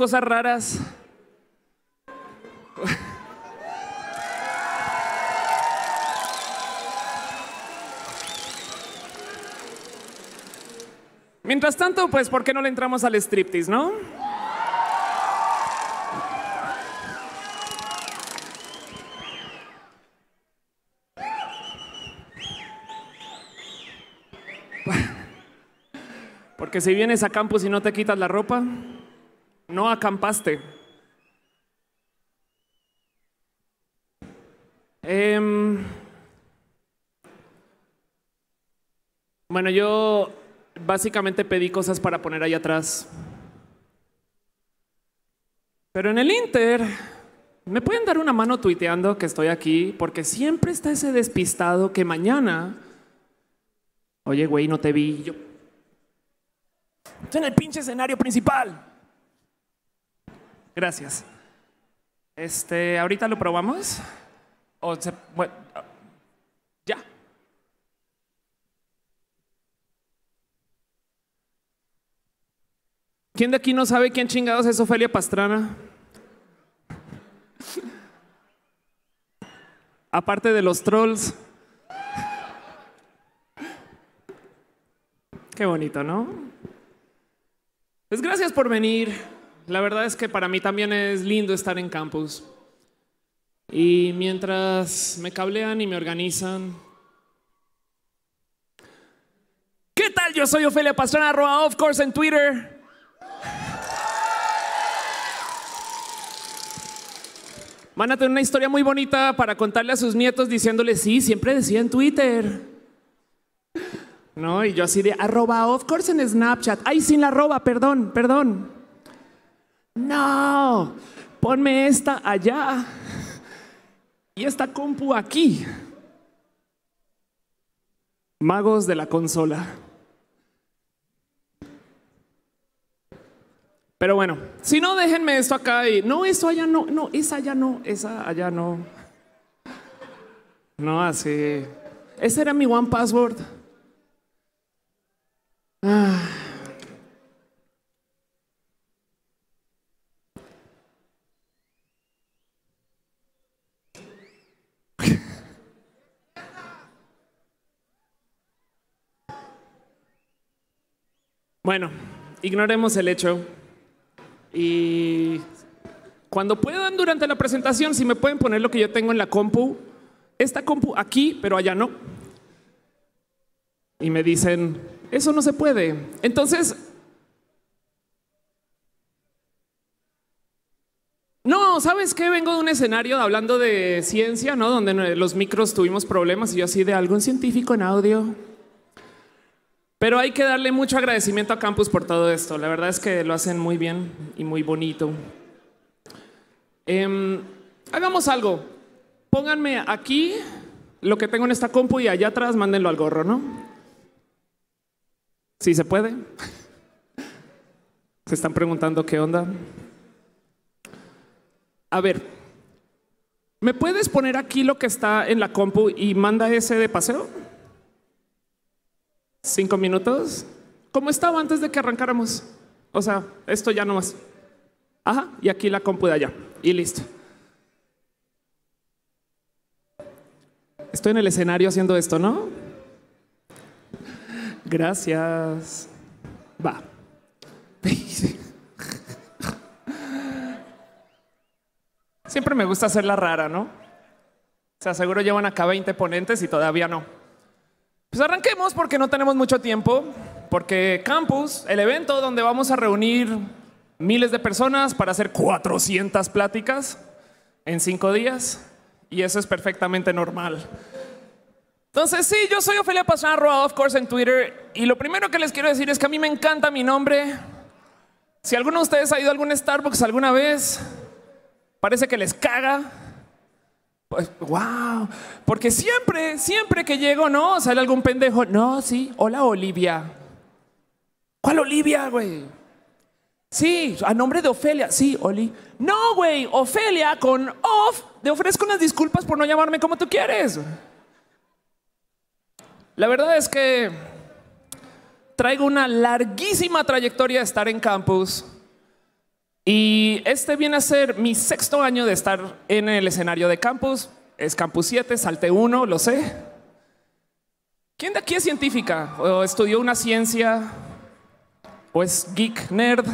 cosas raras. Mientras tanto, pues, ¿por qué no le entramos al striptease, no? Porque si vienes a campus y no te quitas la ropa, no acampaste. Em, bueno, yo básicamente pedí cosas para poner ahí atrás. Pero en el Inter, ¿me pueden dar una mano tuiteando que estoy aquí? Porque siempre está ese despistado que mañana... Oye, güey, no te vi. Yo... Estoy en el pinche escenario principal. Gracias. Este, ahorita lo probamos. O se, bueno, ya. ¿Quién de aquí no sabe quién chingados es Ofelia Pastrana? Aparte de los trolls. Qué bonito, ¿no? Pues gracias por venir la verdad es que para mí también es lindo estar en campus. Y mientras me cablean y me organizan. ¿Qué tal? Yo soy Ofelia Pastrana, arroba of course en Twitter. Van a tener una historia muy bonita para contarle a sus nietos diciéndoles, sí, siempre decía en Twitter. No, y yo así de arroba of course en Snapchat. Ay, sin la arroba, perdón, perdón. No, ponme esta allá y esta compu aquí. Magos de la consola. Pero bueno, si no, déjenme esto acá y no, eso allá no, no, esa allá no, esa allá no. No, así. Ese era mi one password. Ah. Bueno, ignoremos el hecho. Y cuando puedan durante la presentación, si me pueden poner lo que yo tengo en la compu, esta compu aquí, pero allá no. Y me dicen, eso no se puede. Entonces, no, ¿sabes que Vengo de un escenario hablando de ciencia, ¿no? Donde los micros tuvimos problemas y yo así de algún científico en audio. Pero hay que darle mucho agradecimiento a Campus por todo esto. La verdad es que lo hacen muy bien y muy bonito. Em, hagamos algo. Pónganme aquí lo que tengo en esta compu y allá atrás mándenlo al gorro, ¿no? Si se puede. Se están preguntando qué onda. A ver, ¿me puedes poner aquí lo que está en la compu y manda ese de paseo? cinco minutos, como estaba antes de que arrancáramos. O sea, esto ya no más. Ajá, y aquí la compu de allá. Y listo. Estoy en el escenario haciendo esto, ¿no? Gracias. Va. Siempre me gusta hacer la rara, ¿no? O sea, seguro llevan acá 20 ponentes y todavía no. Pues arranquemos porque no tenemos mucho tiempo, porque Campus, el evento donde vamos a reunir miles de personas para hacer 400 pláticas en cinco días, y eso es perfectamente normal. Entonces, sí, yo soy Ofelia Roa, of course, en Twitter, y lo primero que les quiero decir es que a mí me encanta mi nombre. Si alguno de ustedes ha ido a algún Starbucks alguna vez, parece que les caga. Pues, wow, porque siempre, siempre que llego, no, sale algún pendejo. No, sí, hola Olivia. ¿Cuál Olivia, güey? Sí, a nombre de Ofelia. Sí, Oli. No, güey, Ofelia con off. Te ofrezco unas disculpas por no llamarme como tú quieres. La verdad es que traigo una larguísima trayectoria de estar en campus y este viene a ser mi sexto año de estar en el escenario de campus. Es campus 7, salte 1, lo sé. ¿Quién de aquí es científica? ¿O estudió una ciencia? ¿O es geek, nerd?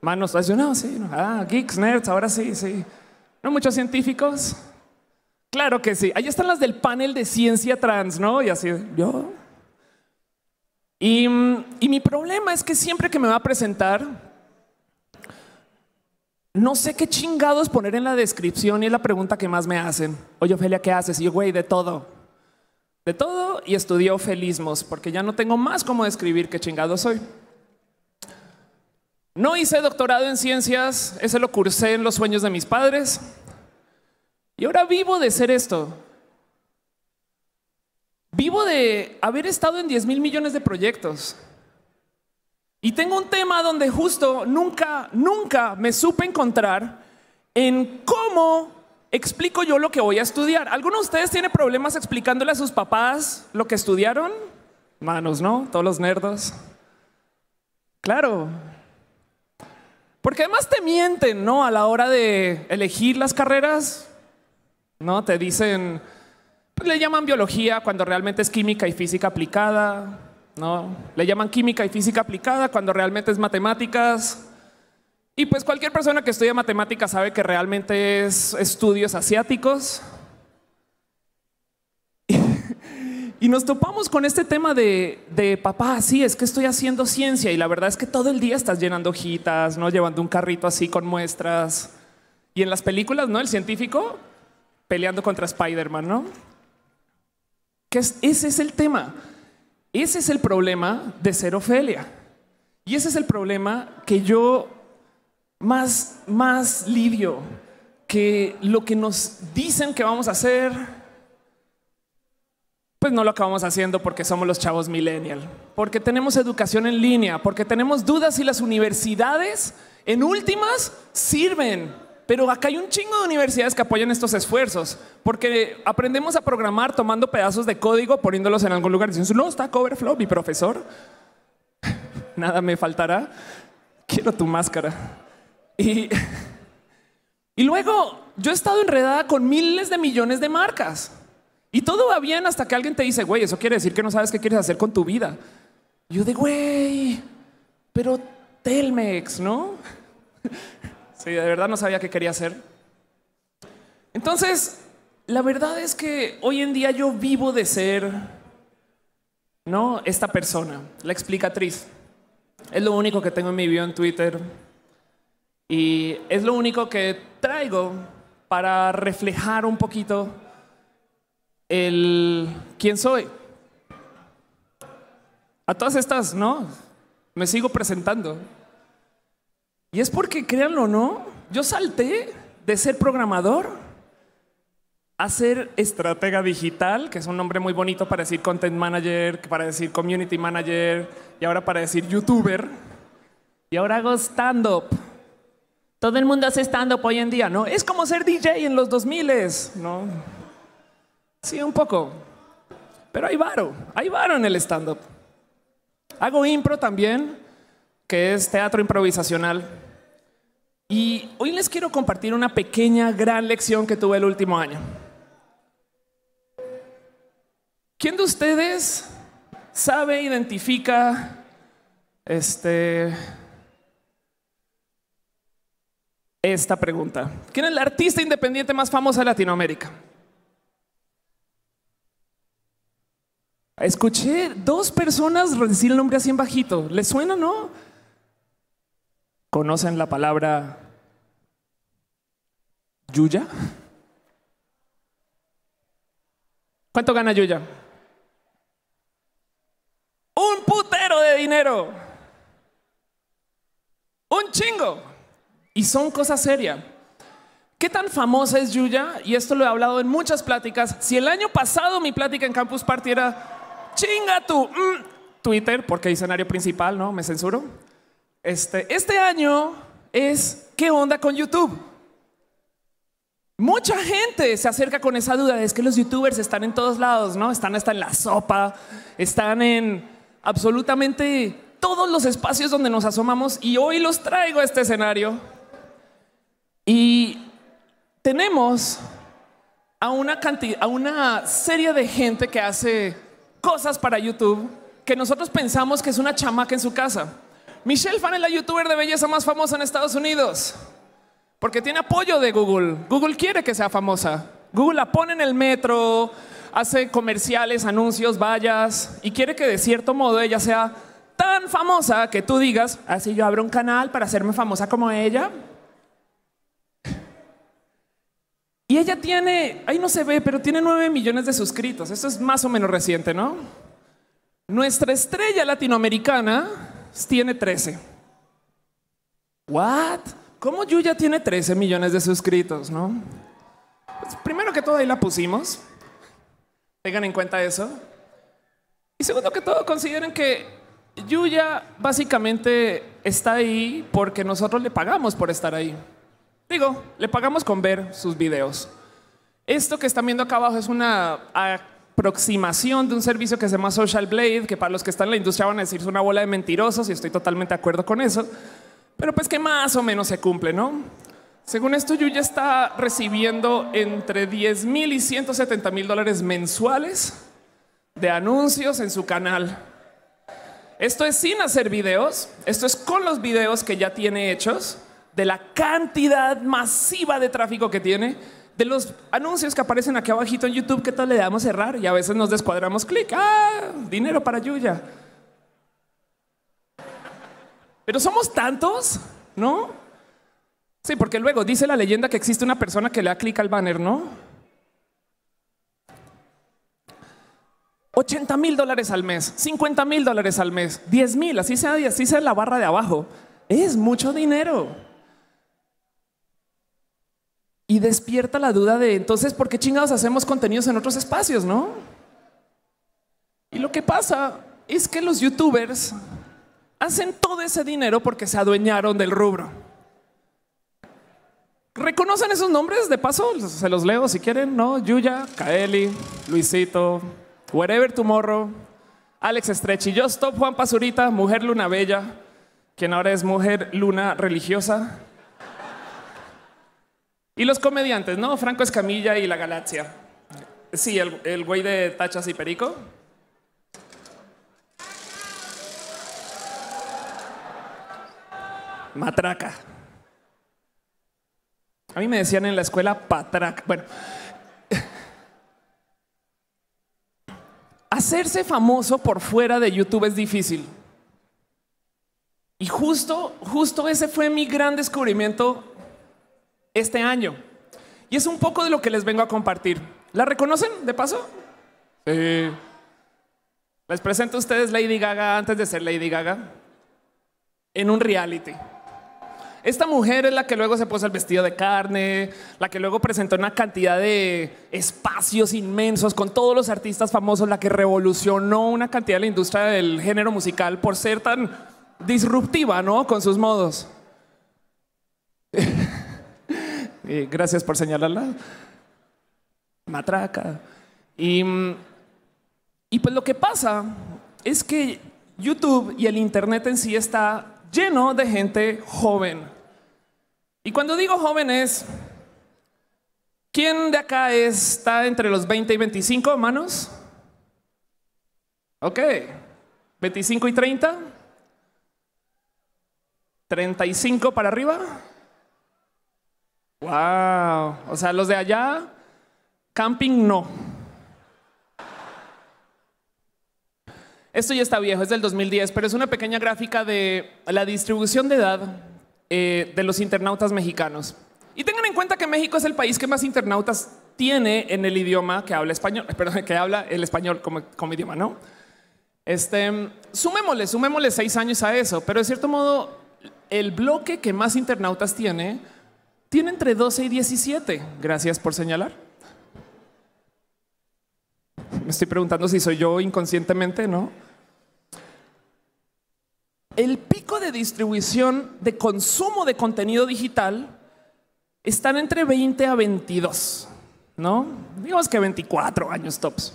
Manos, no, sí, no. ah, geeks, nerds, ahora sí, sí. ¿No muchos científicos? Claro que sí. Ahí están las del panel de ciencia trans, ¿no? Y así, yo. y mm, mi problema es que siempre que me va a presentar, no sé qué chingados poner en la descripción y es la pregunta que más me hacen. Oye, Ofelia, ¿qué haces? Y güey, de todo. De todo y estudié felismos porque ya no tengo más cómo describir qué chingado soy. No hice doctorado en ciencias, ese lo cursé en los sueños de mis padres. Y ahora vivo de ser esto. Vivo de haber estado en 10 mil millones de proyectos. Y tengo un tema donde justo nunca, nunca me supe encontrar en cómo explico yo lo que voy a estudiar. ¿Alguno de ustedes tiene problemas explicándole a sus papás lo que estudiaron? Manos, ¿no? Todos los nerdos. Claro. Porque además te mienten, ¿no? A la hora de elegir las carreras, ¿no? Te dicen, pues, le llaman biología cuando realmente es química y física aplicada ¿no? Le llaman química y física aplicada cuando realmente es matemáticas. Y pues cualquier persona que estudia matemáticas sabe que realmente es estudios asiáticos. Y nos topamos con este tema de, papá, sí, es que estoy haciendo ciencia y la verdad es que todo el día estás llenando hojitas, ¿no? Llevando un carrito así con muestras. Y en las películas, ¿no? El científico peleando contra Spider-Man, ¿no? ese es el tema. Ese es el problema de ser Ofelia. Y ese es el problema que yo más, más lidio, que lo que nos dicen que vamos a hacer, pues no lo acabamos haciendo porque somos los chavos millennial, porque tenemos educación en línea, porque tenemos dudas y las universidades en últimas sirven pero acá hay un chingo de universidades que apoyan estos esfuerzos, porque aprendemos a programar tomando pedazos de código, poniéndolos en algún lugar. diciendo, no, está Coverflow, mi profesor. Nada me faltará. Quiero tu máscara. Y, y luego yo he estado enredada con miles de millones de marcas. Y todo va bien hasta que alguien te dice, güey, eso quiere decir que no sabes qué quieres hacer con tu vida. Y yo de, güey, pero Telmex, ¿no? Sí, de verdad no sabía qué quería hacer. Entonces, la verdad es que hoy en día yo vivo de ser, ¿no? Esta persona, la explicatriz. Es lo único que tengo en mi bio en Twitter. Y es lo único que traigo para reflejar un poquito el quién soy. A todas estas, ¿no? Me sigo presentando. Y es porque, créanlo o no, yo salté de ser programador a ser estratega digital, que es un nombre muy bonito para decir content manager, para decir community manager y ahora para decir youtuber. Y ahora hago stand-up. Todo el mundo hace stand-up hoy en día, ¿no? Es como ser DJ en los 2000, s ¿no? Sí, un poco. Pero hay varo, hay varo en el stand-up. Hago impro también, que es teatro improvisacional. Y hoy les quiero compartir una pequeña, gran lección que tuve el último año. ¿Quién de ustedes sabe, identifica, este, esta pregunta? ¿Quién es el artista independiente más famoso de Latinoamérica? Escuché dos personas decir el nombre así en bajito. ¿Les suena, no? ¿Conocen la palabra Yuya? ¿Cuánto gana Yuya? Un putero de dinero. Un chingo. Y son cosas serias. ¿Qué tan famosa es Yuya? Y esto lo he hablado en muchas pláticas. Si el año pasado mi plática en Campus Party era chinga tu mm", Twitter, porque escenario principal, ¿no? Me censuro. Este, este, año es ¿qué onda con YouTube? Mucha gente se acerca con esa duda, es que los youtubers están en todos lados, ¿no? Están hasta en la sopa, están en absolutamente todos los espacios donde nos asomamos y hoy los traigo a este escenario. Y tenemos a una, a una serie de gente que hace cosas para YouTube que nosotros pensamos que es una chamaca en su casa. Michelle Fan es la youtuber de belleza más famosa en Estados Unidos. Porque tiene apoyo de Google. Google quiere que sea famosa. Google la pone en el metro, hace comerciales, anuncios, vallas, y quiere que de cierto modo ella sea tan famosa que tú digas, así ah, yo abro un canal para hacerme famosa como ella. Y ella tiene, ahí no se ve, pero tiene nueve millones de suscritos. Eso es más o menos reciente, ¿no? Nuestra estrella latinoamericana tiene 13. ¿What? ¿Cómo Yuya tiene 13 millones de suscritos, no? Pues, primero que todo, ahí la pusimos. Tengan en cuenta eso. Y segundo que todo, consideren que Yuya básicamente está ahí porque nosotros le pagamos por estar ahí. Digo, le pagamos con ver sus videos. Esto que están viendo acá abajo es una aproximación de un servicio que se llama Social Blade, que para los que están en la industria van a decir es una bola de mentirosos y estoy totalmente de acuerdo con eso, pero pues que más o menos se cumple, ¿no? Según esto, Yuya está recibiendo entre 10 mil y 170 mil dólares mensuales de anuncios en su canal. Esto es sin hacer videos, esto es con los videos que ya tiene hechos, de la cantidad masiva de tráfico que tiene de los anuncios que aparecen aquí abajito en YouTube, ¿qué tal le damos cerrar? Y a veces nos descuadramos clic. ¡Ah! Dinero para Yuya. Pero somos tantos, ¿no? Sí, porque luego dice la leyenda que existe una persona que le da clic al banner, ¿no? 80 mil dólares al mes, 50 mil dólares al mes, 10 mil, así sea, así sea la barra de abajo. Es mucho dinero. Y despierta la duda de entonces, ¿por qué chingados hacemos contenidos en otros espacios, no? Y lo que pasa es que los youtubers hacen todo ese dinero porque se adueñaron del rubro. ¿Reconocen esos nombres? De paso, se los leo si quieren, ¿no? Yuya, Kaeli, Luisito, Wherever Tomorrow, Alex Estrechi, Yo Stop, Juan Pazurita, Mujer Luna Bella, quien ahora es Mujer Luna Religiosa, y los comediantes, ¿no? Franco Escamilla y La Galaxia. Sí, el, el güey de Tachas y Perico. Matraca. A mí me decían en la escuela patraca. Bueno. Hacerse famoso por fuera de YouTube es difícil. Y justo, justo ese fue mi gran descubrimiento este año. Y es un poco de lo que les vengo a compartir. ¿La reconocen de paso? Sí. Les presento a ustedes Lady Gaga antes de ser Lady Gaga en un reality. Esta mujer es la que luego se puso el vestido de carne, la que luego presentó una cantidad de espacios inmensos con todos los artistas famosos, la que revolucionó una cantidad de la industria del género musical por ser tan disruptiva, ¿no? Con sus modos. Eh, gracias por señalarla. Matraca. Y, mm, y pues lo que pasa es que YouTube y el Internet en sí está lleno de gente joven. Y cuando digo jóvenes, ¿quién de acá está entre los 20 y 25, manos? Ok, 25 y 30. 35 para arriba. Wow. O sea, los de allá, camping no. Esto ya está viejo, es del 2010, pero es una pequeña gráfica de la distribución de edad eh, de los internautas mexicanos. Y tengan en cuenta que México es el país que más internautas tiene en el idioma que habla español, perdón, que habla el español como, como idioma, ¿no? Este, sumémosle, sumémosle seis años a eso, pero de cierto modo, el bloque que más internautas tiene tiene entre 12 y 17. Gracias por señalar. Me estoy preguntando si soy yo inconscientemente, ¿no? El pico de distribución de consumo de contenido digital está entre 20 a 22, ¿no? Digamos que 24 años tops.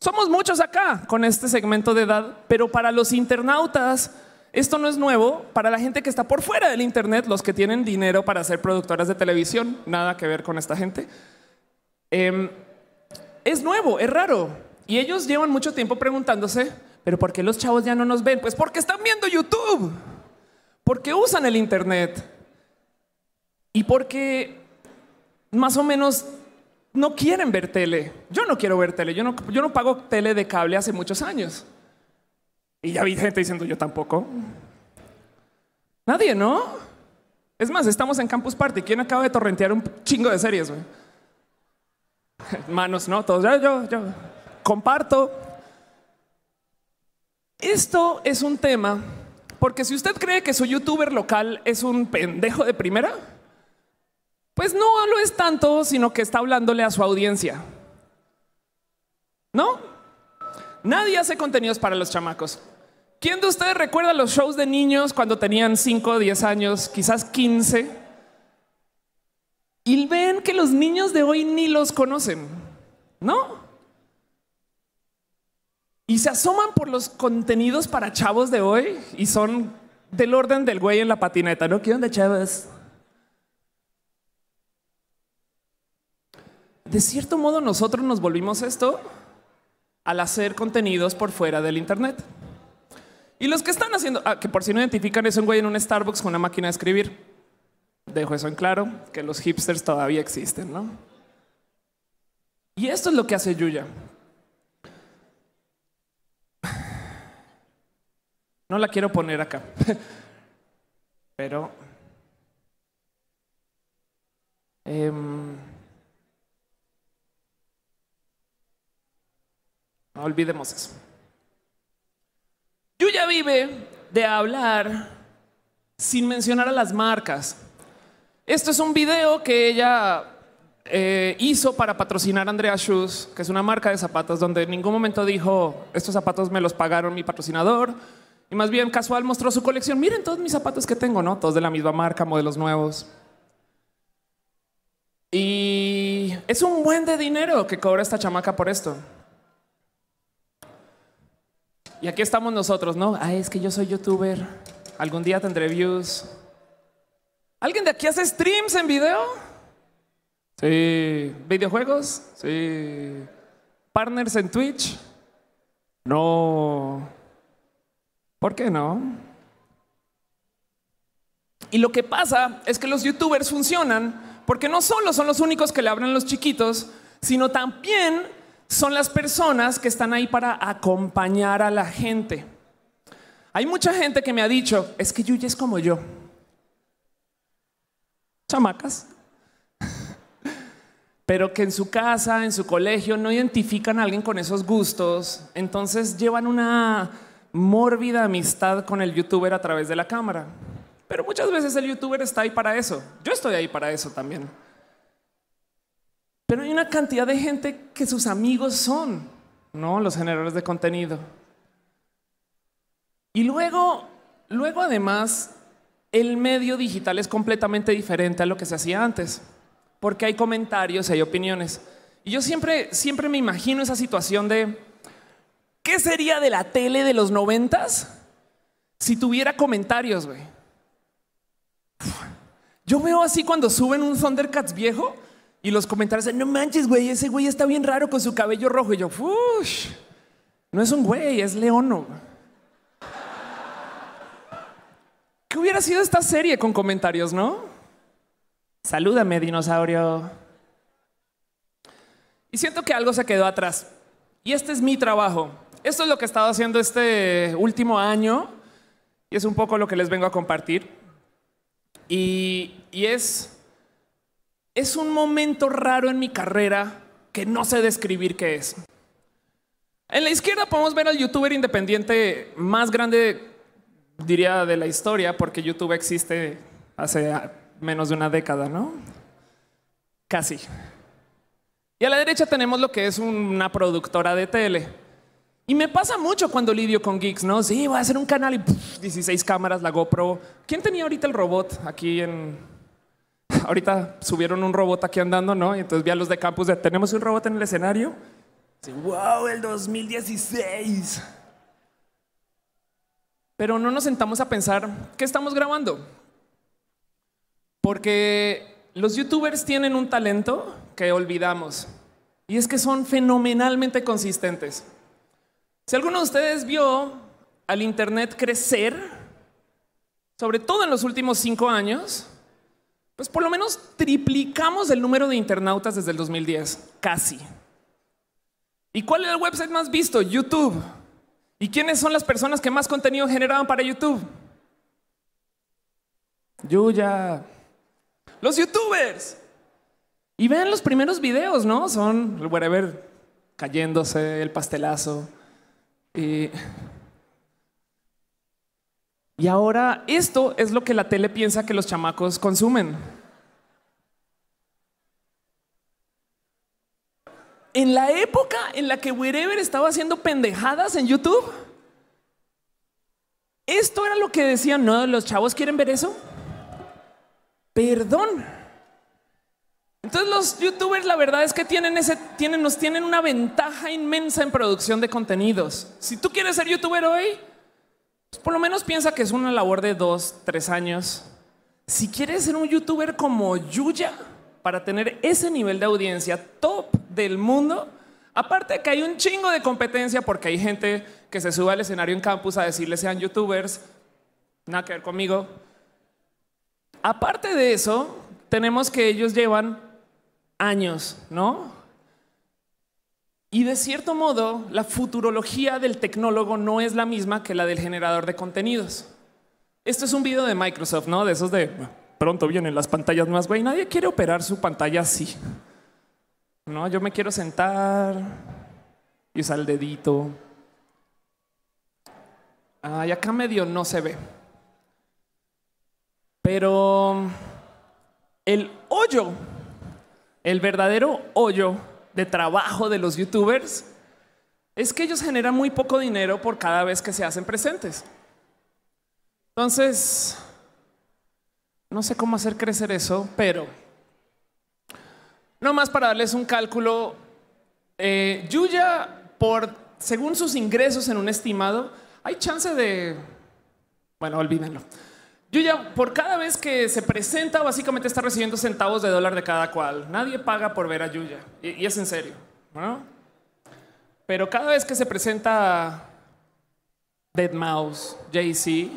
Somos muchos acá con este segmento de edad, pero para los internautas esto no es nuevo para la gente que está por fuera del Internet, los que tienen dinero para ser productoras de televisión, nada que ver con esta gente. Em, es nuevo, es raro. Y ellos llevan mucho tiempo preguntándose, pero ¿por qué los chavos ya no nos ven? Pues porque están viendo YouTube, porque usan el Internet y porque más o menos no quieren ver tele. Yo no quiero ver tele, yo no pago tele de cable hace muchos años. Y ya vi gente diciendo, yo tampoco. Nadie, ¿no? Es más, estamos en Campus Party. ¿Quién acaba de torrentear un chingo de series? Manos, ¿no? Todos, yo, yo, yo. Comparto. Esto es un tema, porque si usted cree que su youtuber local es un pendejo de primera, pues no lo es tanto, sino que está hablándole a su audiencia. ¿No? Nadie hace contenidos para los chamacos. ¿Quién de ustedes recuerda los shows de niños cuando tenían 5, 10 años, quizás 15? Y ven que los niños de hoy ni los conocen, ¿no? Y se asoman por los contenidos para chavos de hoy y son del orden del güey en la patineta, ¿no? ¿Qué onda, chavos? De cierto modo nosotros nos volvimos esto al hacer contenidos por fuera del Internet. Y los que están haciendo, ah, que por si no identifican, es un güey en un Starbucks con una máquina de escribir. Dejo eso en claro, que los hipsters todavía existen, ¿no? Y esto es lo que hace Yuya. No la quiero poner acá, pero... Em, olvidemos eso vive de hablar sin mencionar a las marcas. Esto es un video que ella eh, hizo para patrocinar Andrea Shoes, que es una marca de zapatos donde en ningún momento dijo, estos zapatos me los pagaron mi patrocinador. Y más bien casual mostró su colección. Miren todos mis zapatos que tengo, ¿no? Todos de la misma marca, modelos nuevos. Y es un buen de dinero que cobra esta chamaca por esto. Y aquí estamos nosotros, ¿no? Ah, es que yo soy youtuber. Algún día tendré views. ¿Alguien de aquí hace streams en video? Sí. ¿Videojuegos? Sí. ¿Partners en Twitch? No. ¿Por qué no? Y lo que pasa es que los youtubers funcionan porque no solo son los únicos que le abren los chiquitos, sino también son las personas que están ahí para acompañar a la gente. Hay mucha gente que me ha dicho, es que Yuya es como yo. Chamacas. Pero que en su casa, en su colegio, no identifican a alguien con esos gustos. Entonces llevan una mórbida amistad con el youtuber a través de la cámara. Pero muchas veces el youtuber está ahí para eso. Yo estoy ahí para eso también. Pero hay una cantidad de gente que sus amigos son, ¿no? Los generadores de contenido. Y luego, luego además, el medio digital es completamente diferente a lo que se hacía antes, porque hay comentarios, y hay opiniones. Y yo siempre, siempre me imagino esa situación de, ¿qué sería de la tele de los noventas si tuviera comentarios, güey? Yo veo así cuando suben un Thundercats viejo, y los comentarios, no manches, güey, ese güey está bien raro con su cabello rojo. Y yo, fush, no es un güey, es leono. ¿Qué hubiera sido esta serie con comentarios, no? Salúdame, dinosaurio. Y siento que algo se quedó atrás. Y este es mi trabajo. Esto es lo que he estado haciendo este último año y es un poco lo que les vengo a compartir. y es es un momento raro en mi carrera que no sé describir qué es. En la izquierda podemos ver al youtuber independiente más grande, diría, de la historia, porque YouTube existe hace menos de una década, ¿no? Casi. Y a la derecha tenemos lo que es una productora de tele. Y me pasa mucho cuando lidio con geeks, ¿no? Sí, voy a hacer un canal y 16 cámaras, la GoPro. ¿Quién tenía ahorita el robot aquí en, ahorita subieron un robot aquí andando, ¿no? Y entonces vi a los de campus de, tenemos un robot en el escenario. wow, el 2016. Pero no nos sentamos a pensar qué estamos grabando. Porque los youtubers tienen un talento que olvidamos. Y es que son fenomenalmente consistentes. Si alguno de ustedes vio al Internet crecer, sobre todo en los últimos cinco años, pues por lo menos triplicamos el número de internautas desde el 2010, casi. ¿Y cuál es el website más visto? YouTube. ¿Y quiénes son las personas que más contenido generaban para YouTube? Yuya. Los youtubers. Y vean los primeros videos, ¿no? Son el whatever cayéndose, el pastelazo. Y y ahora esto es lo que la tele piensa que los chamacos consumen. En la época en la que Wherever estaba haciendo pendejadas en YouTube, esto era lo que decían, no, los chavos quieren ver eso. Perdón. Entonces los youtubers la verdad es que tienen ese, tienen, nos tienen una ventaja inmensa en producción de contenidos. Si tú quieres ser youtuber hoy, por lo menos piensa que es una labor de dos, tres años. Si quieres ser un youtuber como Yuya, para tener ese nivel de audiencia top del mundo, aparte de que hay un chingo de competencia porque hay gente que se sube al escenario en campus a decirle sean youtubers, nada que ver conmigo. Aparte de eso, tenemos que ellos llevan años, ¿no? Y de cierto modo, la futurología del tecnólogo no es la misma que la del generador de contenidos. Esto es un video de Microsoft, ¿no? De esos de pronto vienen las pantallas más güey. Nadie quiere operar su pantalla así. No, yo me quiero sentar y usar el dedito. Ah, y acá medio no se ve. Pero el hoyo, el verdadero hoyo de trabajo de los youtubers es que ellos generan muy poco dinero por cada vez que se hacen presentes. Entonces, no sé cómo hacer crecer eso, pero nomás para darles un cálculo, eh, Yuya, por, según sus ingresos en un estimado, hay chance de... Bueno, olvídenlo. Yuya, por cada vez que se presenta, básicamente está recibiendo centavos de dólar de cada cual. Nadie paga por ver a Yuya. Y, es en serio. ¿no? Pero cada vez que se presenta Dead Mouse, Jay-Z,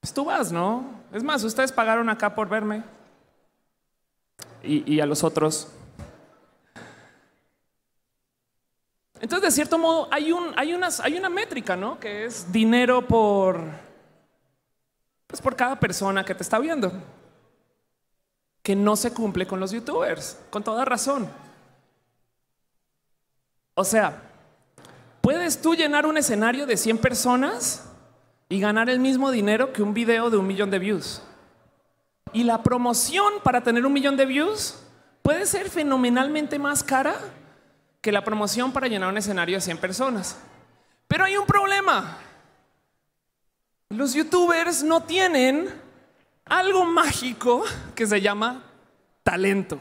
pues tú vas, ¿no? Es más, ustedes pagaron acá por verme. Y, a los otros. Entonces, de cierto modo, hay una métrica, ¿no? Que es dinero por es por cada persona que te está viendo, que no se cumple con los youtubers, con toda razón. O sea, ¿puedes tú llenar un escenario de 100 personas y ganar el mismo dinero que un video de un millón de views? Y la promoción para tener un millón de views puede ser fenomenalmente más cara que la promoción para llenar un escenario de 100 personas. Pero hay un problema. Los youtubers no tienen algo mágico que se llama talento.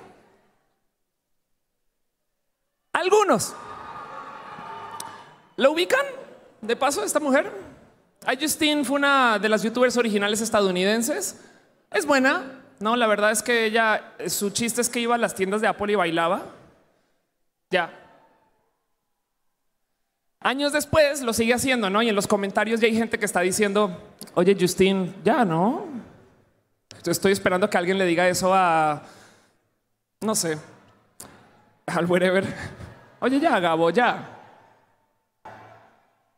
Algunos. ¿Lo ubican? De paso, esta mujer. Justine fue una de las youtubers originales estadounidenses. Es buena, ¿no? La verdad es que ella, su chiste es que iba a las tiendas de Apple y bailaba. Ya, Años después lo sigue haciendo, ¿no? Y en los comentarios ya hay gente que está diciendo, oye Justin, ya, ¿no? estoy esperando que alguien le diga eso a, no sé, al wherever. Oye, ya, Gabo, ya.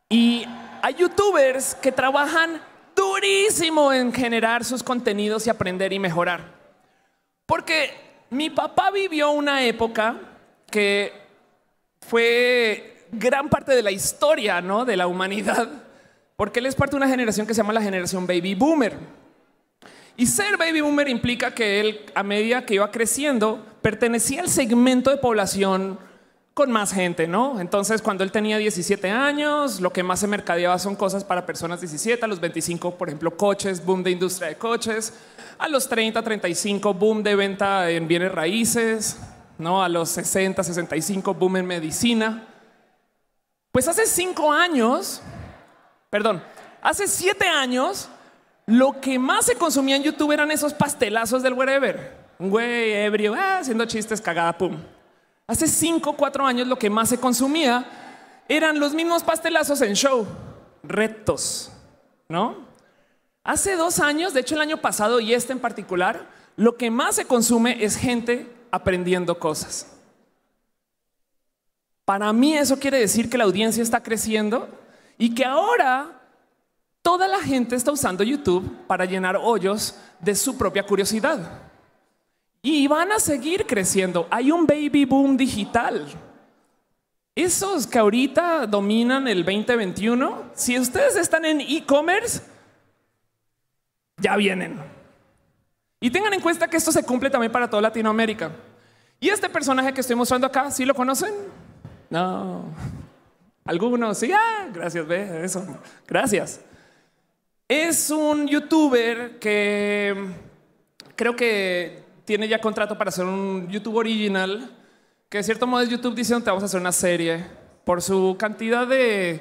Y hay youtubers que trabajan durísimo en generar sus contenidos y aprender y mejorar. Porque mi papá vivió una época que fue gran parte de la historia ¿no? de la humanidad, porque él es parte de una generación que se llama la generación baby boomer. Y ser baby boomer implica que él, a medida que iba creciendo, pertenecía al segmento de población con más gente, ¿no? Entonces, cuando él tenía 17 años, lo que más se mercadeaba son cosas para personas 17, a los 25, por ejemplo, coches, boom de industria de coches, a los 30, 35, boom de venta en bienes raíces, ¿no? A los 60, 65, boom en medicina. Pues hace cinco años, perdón, hace siete años, lo que más se consumía en YouTube eran esos pastelazos del wherever. Un güey ebrio, ah, haciendo chistes, cagada, pum. Hace cinco, cuatro años lo que más se consumía eran los mismos pastelazos en show, retos, ¿no? Hace dos años, de hecho el año pasado y este en particular, lo que más se consume es gente aprendiendo cosas. Para mí eso quiere decir que la audiencia está creciendo y que ahora toda la gente está usando YouTube para llenar hoyos de su propia curiosidad. Y van a seguir creciendo. Hay un baby boom digital. Esos que ahorita dominan el 2021, si ustedes están en e-commerce, ya vienen. Y tengan en cuenta que esto se cumple también para toda Latinoamérica. Y este personaje que estoy mostrando acá, ¿sí lo conocen? No. Algunos sí, ah, gracias, ve, eso, gracias. Es un youtuber que creo que tiene ya contrato para hacer un YouTube original, que de cierto modo es YouTube diciendo te vamos a hacer una serie por su cantidad de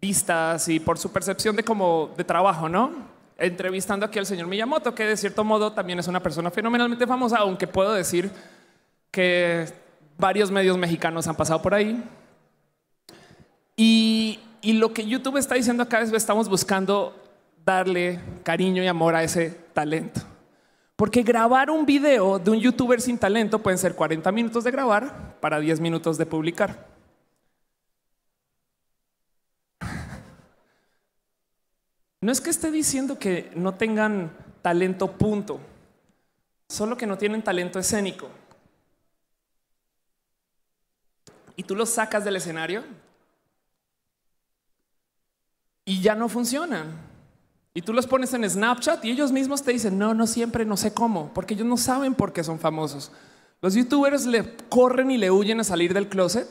vistas y por su percepción de como de trabajo, ¿no? Entrevistando aquí al señor Miyamoto, que de cierto modo también es una persona fenomenalmente famosa, aunque puedo decir que Varios medios mexicanos han pasado por ahí. Y, lo que YouTube está diciendo acá es que estamos buscando darle cariño y amor a ese talento. Porque grabar un video de un youtuber sin talento pueden ser 40 minutos de grabar para 10 minutos de publicar. No es que esté diciendo que no tengan talento punto, solo que no tienen talento escénico. y tú los sacas del escenario y ya no funcionan. Y tú los pones en Snapchat y ellos mismos te dicen, no, no siempre, no sé cómo, porque ellos no saben por qué son famosos. Los youtubers le corren y le huyen a salir del closet,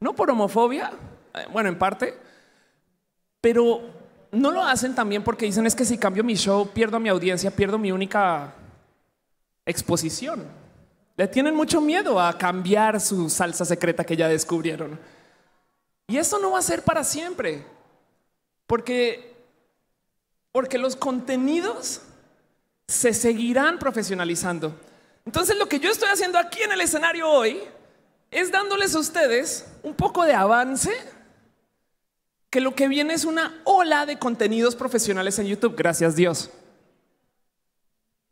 no por homofobia, eh, bueno, en parte, pero no lo hacen también porque dicen, es que si cambio mi show, pierdo mi audiencia, pierdo mi única exposición. Le tienen mucho miedo a cambiar su salsa secreta que ya descubrieron. Y eso no va a ser para siempre, porque, porque los contenidos se seguirán profesionalizando. Entonces lo que yo estoy haciendo aquí en el escenario hoy es dándoles a ustedes un poco de avance que lo que viene es una ola de contenidos profesionales en YouTube, gracias Dios.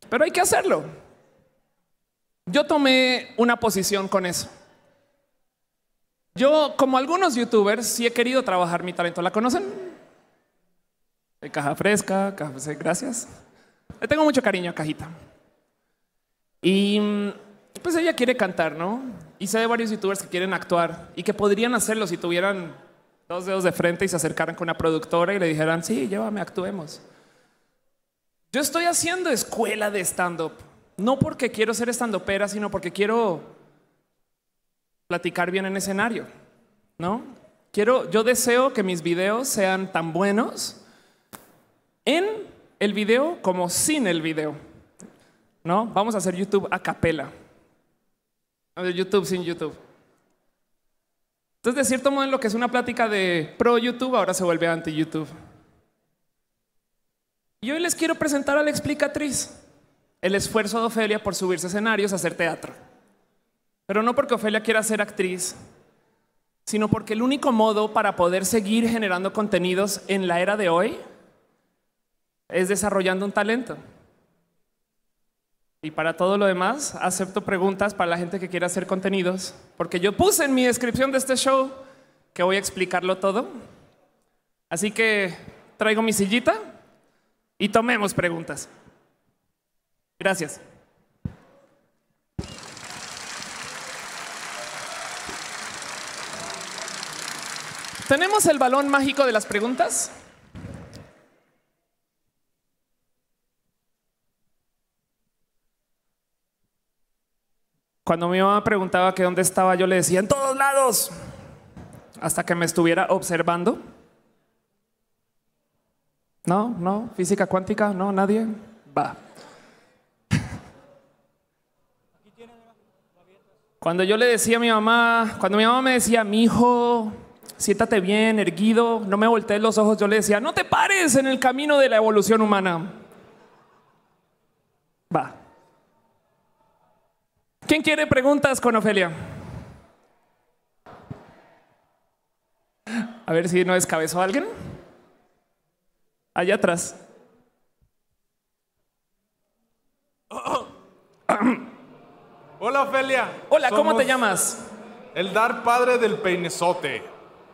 Pero hay que hacerlo yo tomé una posición con eso. Yo, como algunos youtubers, sí he querido trabajar mi talento. ¿La conocen? caja fresca, caja, gracias. Le tengo mucho cariño a Cajita. Y mm, pues ella quiere cantar, ¿no? Y sé de varios youtubers que quieren actuar y que podrían hacerlo si tuvieran dos dedos de frente y se acercaran con una productora y le dijeran, sí, llévame, actuemos. Yo estoy haciendo escuela de stand-up. No porque quiero ser estandopera, sino porque quiero platicar bien en escenario, ¿no? Quiero, yo deseo que mis videos sean tan buenos en el video como sin el video, ¿no? Vamos a hacer YouTube a capela. YouTube sin YouTube. Entonces, de cierto modo, en lo que es una plática de pro YouTube, ahora se vuelve anti YouTube. Y hoy les quiero presentar a la explicatriz el esfuerzo de Ofelia por subirse escenarios a hacer teatro. Pero no porque Ofelia quiera ser actriz, sino porque el único modo para poder seguir generando contenidos en la era de hoy es desarrollando un talento. Y para todo lo demás, acepto preguntas para la gente que quiera hacer contenidos, porque yo puse en mi descripción de este show que voy a explicarlo todo. Así que traigo mi sillita y tomemos preguntas. Gracias. ¿Tenemos el balón mágico de las preguntas? Cuando mi mamá preguntaba que dónde estaba, yo le decía, en todos lados, hasta que me estuviera observando. No, no, física cuántica, no, nadie. Va. Cuando yo le decía a mi mamá, cuando mi mamá me decía, mi hijo, siéntate bien, erguido, no me voltees los ojos, yo le decía, no te pares en el camino de la evolución humana. Va. ¿Quién quiere preguntas con Ofelia? A ver si no descabezó a alguien. Allá atrás. Hola, Ofelia. Hola, ¿cómo te llamas? El Dark Padre del Peinesote.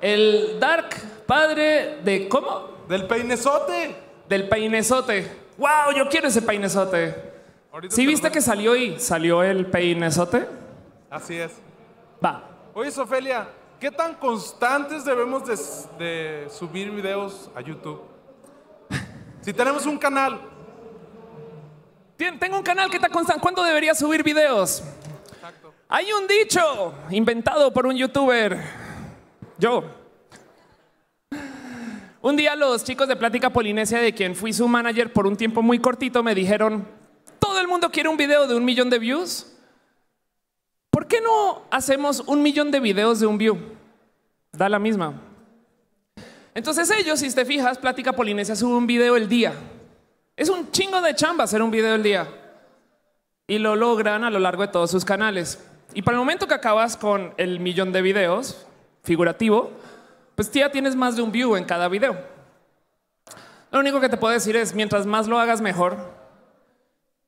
El Dark Padre de ¿cómo? Del Peinesote. Del Peinesote. Wow, yo quiero ese Peinesote. ¿Si ¿Sí viste que salió y salió el Peinesote? Así es. Va. Oye, Sofelia, ¿qué tan constantes debemos de subir videos a YouTube? si tenemos un canal, tengo un canal que está consta, ¿Cuándo debería subir videos? Hay un dicho inventado por un youtuber. Yo. Un día los chicos de Plática Polinesia, de quien fui su manager por un tiempo muy cortito, me dijeron, todo el mundo quiere un video de un millón de views. ¿Por qué no hacemos un millón de videos de un view? Da la misma. Entonces ellos, si te fijas, Plática Polinesia sube un video el día. Es un chingo de chamba hacer un video al día. Y lo logran a lo largo de todos sus canales. Y para el momento que acabas con el millón de videos, figurativo, pues ya tienes más de un view en cada video. Lo único que te puedo decir es, mientras más lo hagas, mejor.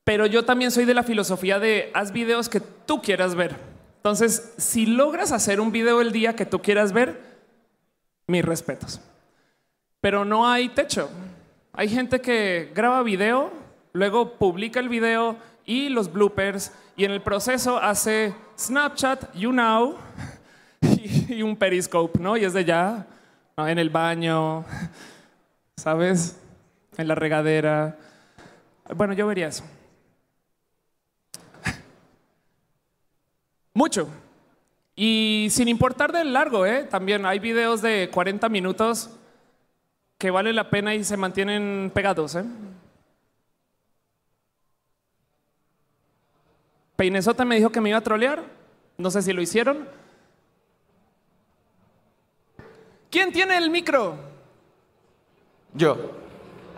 Pero yo también soy de la filosofía de haz videos que tú quieras ver. Entonces, si logras hacer un video el día que tú quieras ver, mis respetos. Pero no hay techo. Hay gente que graba video, luego publica el video y los bloopers, y en el proceso hace Snapchat, You Now y un Periscope, ¿no? Y es de ya, en el baño, ¿sabes? En la regadera. Bueno, yo vería eso. Mucho. Y sin importar del largo, ¿eh? También hay videos de 40 minutos que vale la pena y se mantienen pegados. ¿eh? Peinesota me dijo que me iba a trolear. No sé si lo hicieron. ¿Quién tiene el micro? Yo.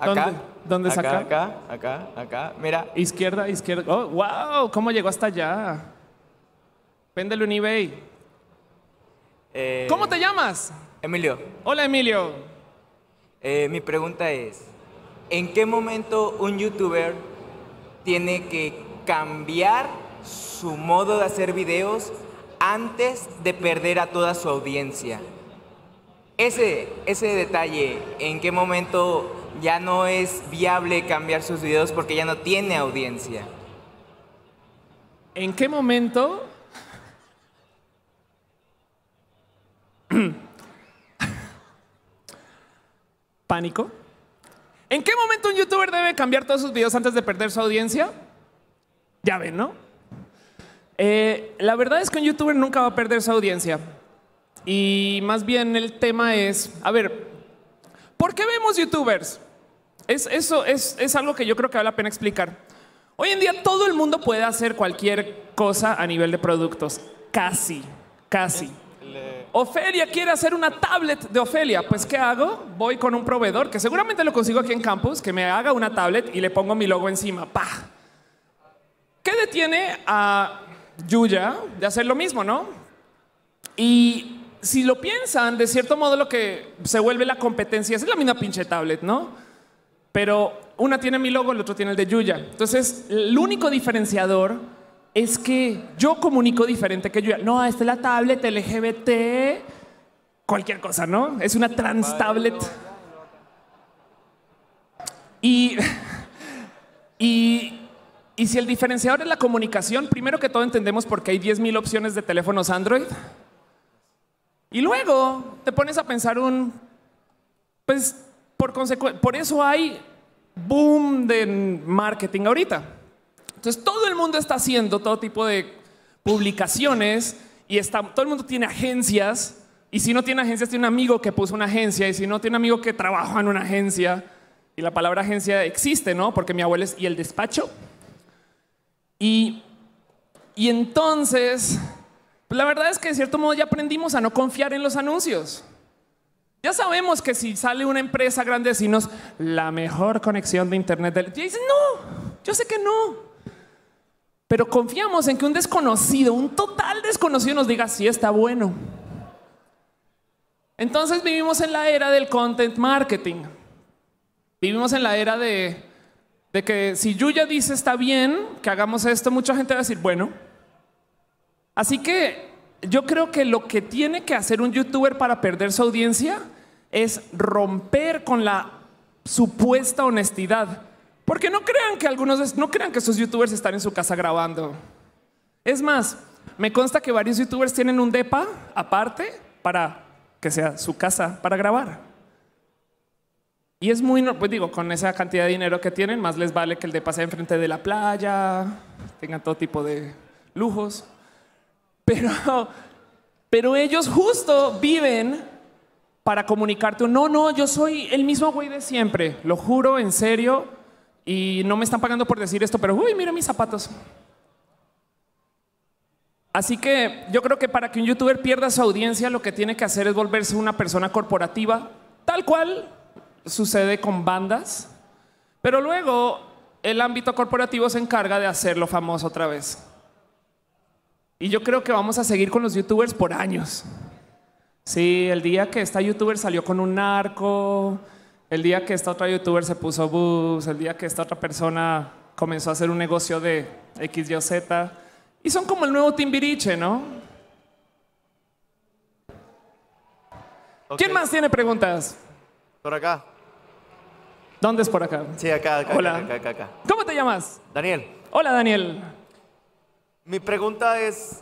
Acá. ¿Dónde, saca? acá, acá? Acá, acá, Mira. Izquierda, izquierda. Oh, wow, ¿cómo llegó hasta allá? Véndelo en eBay. Eh, ¿Cómo te llamas? Emilio. Hola, Emilio. Eh, mi pregunta es, ¿en qué momento un youtuber tiene que cambiar su modo de hacer videos antes de perder a toda su audiencia? Ese, ese detalle, ¿en qué momento ya no es viable cambiar sus videos porque ya no tiene audiencia? ¿En qué momento pánico. ¿En qué momento un youtuber debe cambiar todos sus videos antes de perder su audiencia? Ya ven, ¿no? Eh, la verdad es que un youtuber nunca va a perder su audiencia. Y más bien el tema es, a ver, ¿por qué vemos youtubers? eso es, es algo que yo creo que vale la pena explicar. Hoy en día todo el mundo puede hacer cualquier cosa a nivel de productos. Casi, casi. Ofelia quiere hacer una tablet de Ofelia. Pues, ¿qué hago? Voy con un proveedor que seguramente lo consigo aquí en campus, que me haga una tablet y le pongo mi logo encima. ¡Pah! ¿Qué detiene a Yuya de hacer lo mismo, no? Y si lo piensan, de cierto modo lo que se vuelve la competencia es la misma pinche tablet, ¿no? Pero una tiene mi logo, el otro tiene el de Yuya. Entonces, el único diferenciador es que yo comunico diferente que yo. No, esta es la tablet LGBT, cualquier cosa, ¿no? Es una trans tablet. Y, y, si el diferenciador es la comunicación, primero que todo entendemos por qué hay 10.000 opciones de teléfonos Android. Y luego te pones a pensar un, pues por, por eso hay boom de marketing ahorita entonces todo el mundo está haciendo todo tipo de publicaciones y está, todo el mundo tiene agencias. Y si no tiene agencias, tiene un amigo que puso una agencia. Y si no tiene un amigo que trabaja en una agencia. Y la palabra agencia existe, ¿no? Porque mi abuelo es y el despacho. Y, y entonces, pues la verdad es que de cierto modo ya aprendimos a no confiar en los anuncios. Ya sabemos que si sale una empresa grande decimos la mejor conexión de internet del... Y dicen, no, yo sé que no. Pero confiamos en que un desconocido, un total desconocido nos diga, si está bueno. Entonces vivimos en la era del content marketing. Vivimos en la era de, de que si Yuya dice está bien que hagamos esto, mucha gente va a decir, bueno. Así que yo creo que lo que tiene que hacer un youtuber para perder su audiencia es romper con la supuesta honestidad porque no crean que algunos, no crean que esos youtubers están en su casa grabando. Es más, me consta que varios youtubers tienen un DEPA aparte para que sea su casa para grabar. Y es muy, pues digo, con esa cantidad de dinero que tienen, más les vale que el DEPA sea enfrente de la playa, tengan todo tipo de lujos. Pero, pero ellos justo viven para comunicarte, no, no, yo soy el mismo güey de siempre, lo juro, en serio, y no me están pagando por decir esto, pero uy, mira mis zapatos. Así que yo creo que para que un youtuber pierda su audiencia, lo que tiene que hacer es volverse una persona corporativa, tal cual sucede con bandas, pero luego el ámbito corporativo se encarga de hacerlo famoso otra vez. Y yo creo que vamos a seguir con los youtubers por años. Sí, el día que esta youtuber salió con un narco, el día que esta otra youtuber se puso bus, el día que esta otra persona comenzó a hacer un negocio de X, Y, Z. Y son como el nuevo Timbiriche, ¿no? ¿Quién más tiene preguntas? Por acá. ¿Dónde es por acá? Sí, acá, acá, acá, acá. ¿Cómo te llamas? Daniel. Hola, Daniel. Mi pregunta es,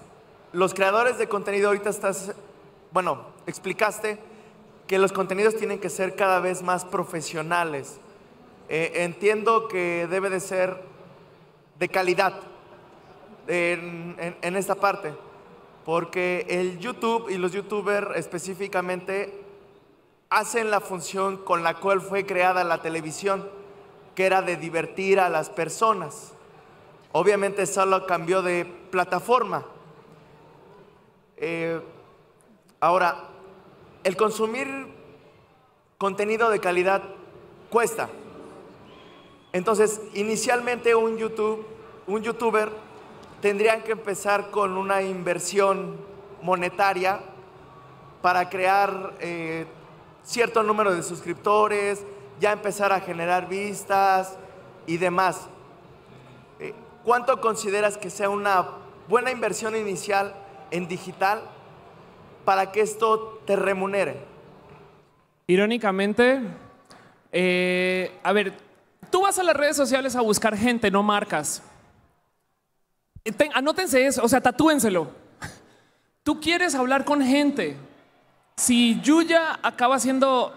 los creadores de contenido ahorita estás, bueno, explicaste que los contenidos tienen que ser cada vez más profesionales. Eh, entiendo que debe de ser de calidad en, esta parte, porque el YouTube y los youtubers específicamente hacen la función con la cual fue creada la televisión, que era de divertir a las personas. Obviamente solo cambió de plataforma. Eh, ahora, el consumir contenido de calidad cuesta. Entonces, inicialmente un, YouTube, un youtuber tendría que empezar con una inversión monetaria para crear eh, cierto número de suscriptores, ya empezar a generar vistas y demás. Eh, ¿Cuánto consideras que sea una buena inversión inicial en digital para que esto te remunere? Irónicamente, eh, a ver, tú vas a las redes sociales a buscar gente, no marcas. Eh, anótense eso, o sea, tatúenselo. Tú quieres hablar con gente. Si Yuya acaba haciendo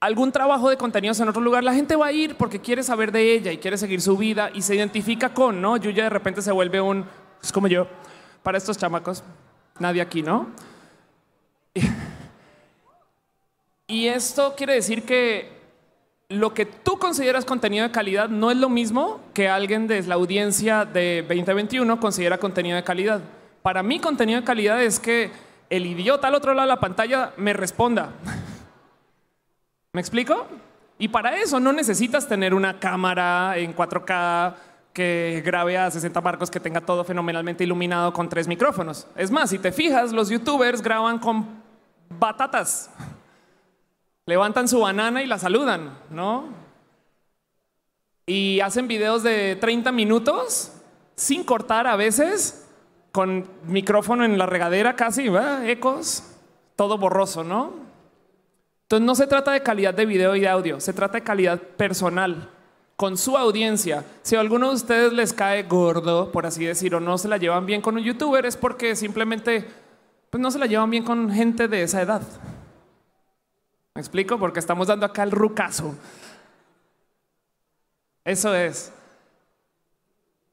algún trabajo de contenidos en otro lugar, la gente va a ir porque quiere saber de ella y quiere seguir su vida y se identifica con, ¿no? Yuya de repente se vuelve un, es pues como yo, para estos chamacos, nadie aquí, ¿no? Y esto quiere decir que lo que tú consideras contenido de calidad no es lo mismo que alguien de la audiencia de 2021 considera contenido de calidad. Para mí contenido de calidad es que el idiota al otro lado de la pantalla me responda. ¿Me explico? Y para eso no necesitas tener una cámara en 4K que grabe a 60 barcos, que tenga todo fenomenalmente iluminado con tres micrófonos. Es más, si te fijas, los youtubers graban con batatas. Levantan su banana y la saludan, ¿no? Y hacen videos de 30 minutos, sin cortar a veces, con micrófono en la regadera casi, ¿verdad? ecos, todo borroso, ¿no? Entonces no se trata de calidad de video y de audio, se trata de calidad personal con su audiencia. Si a alguno de ustedes les cae gordo, por así decir, o no se la llevan bien con un youtuber, es porque simplemente pues no se la llevan bien con gente de esa edad. ¿Me explico? Porque estamos dando acá el rucazo. Eso es.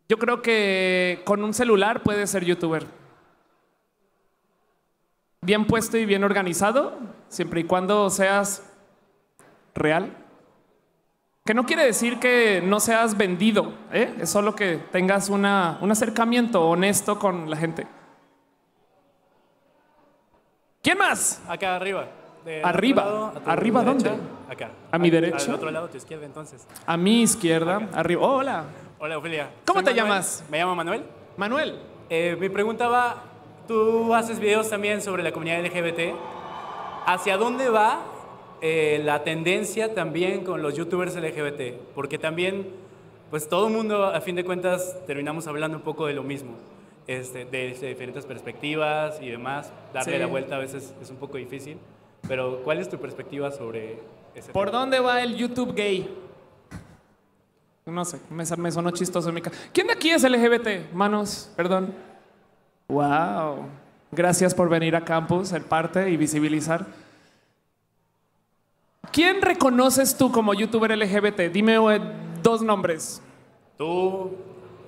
Yo creo que con un celular puedes ser youtuber. Bien puesto y bien organizado, siempre y cuando seas real. Que no quiere decir que no seas vendido, ¿eh? es solo que tengas una, un acercamiento honesto con la gente. ¿Quién más? Acá arriba. arriba. ¿Arriba dónde? Acá. ¿A, mi derecha? Al otro lado, a tu izquierda entonces. A mi izquierda, arriba. Oh, hola. Hola, Ophelia. ¿Cómo te llamas? Me llamo Manuel. Manuel. Eh, mi pregunta va, tú haces videos también sobre la comunidad LGBT. ¿Hacia dónde va eh, la tendencia también con los youtubers LGBT? Porque también, pues todo el mundo, a fin de cuentas, terminamos hablando un poco de lo mismo. Este, de desde diferentes perspectivas y demás. Darle la vuelta a veces es un poco difícil, pero ¿cuál es tu perspectiva sobre ese ¿Por dónde va el YouTube gay? No sé, me, me sonó chistoso en mi ¿Quién de aquí es LGBT? Manos, perdón. Wow. Gracias por venir a campus, el parte y visibilizar. ¿Quién reconoces tú como youtuber LGBT? Dime eh, dos nombres. Tú,